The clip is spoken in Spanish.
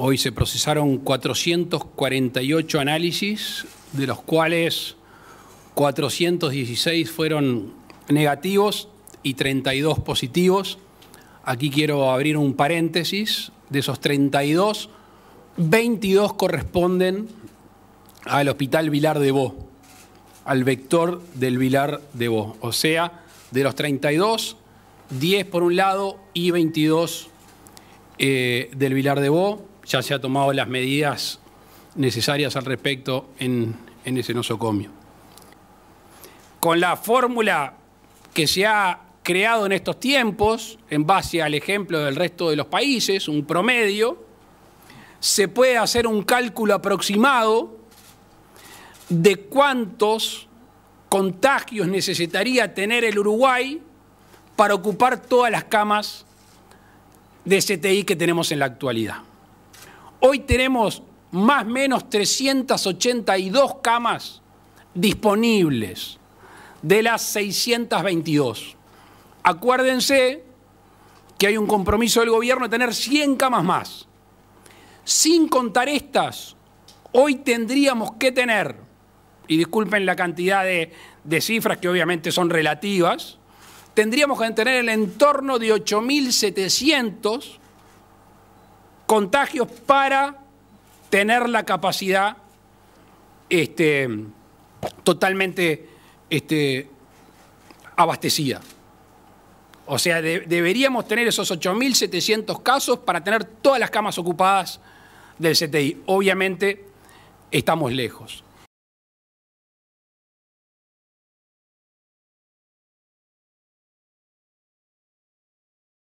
Hoy se procesaron 448 análisis, de los cuales 416 fueron negativos y 32 positivos. Aquí quiero abrir un paréntesis. De esos 32, 22 corresponden al Hospital Vilar de Bo, al vector del Vilar de Bo. O sea, de los 32, 10 por un lado y 22 eh, del Vilar de Bo. Ya se ha tomado las medidas necesarias al respecto en, en ese nosocomio. Con la fórmula que se ha creado en estos tiempos, en base al ejemplo del resto de los países, un promedio, se puede hacer un cálculo aproximado de cuántos contagios necesitaría tener el Uruguay para ocupar todas las camas de CTI que tenemos en la actualidad. Hoy tenemos más o menos 382 camas disponibles de las 622. Acuérdense que hay un compromiso del gobierno de tener 100 camas más. Sin contar estas, hoy tendríamos que tener, y disculpen la cantidad de, de cifras que obviamente son relativas, tendríamos que tener el entorno de 8.700 contagios para tener la capacidad este, totalmente este, abastecida. O sea, deberíamos tener esos 8.700 casos para tener todas las camas ocupadas del CTI. Obviamente estamos lejos.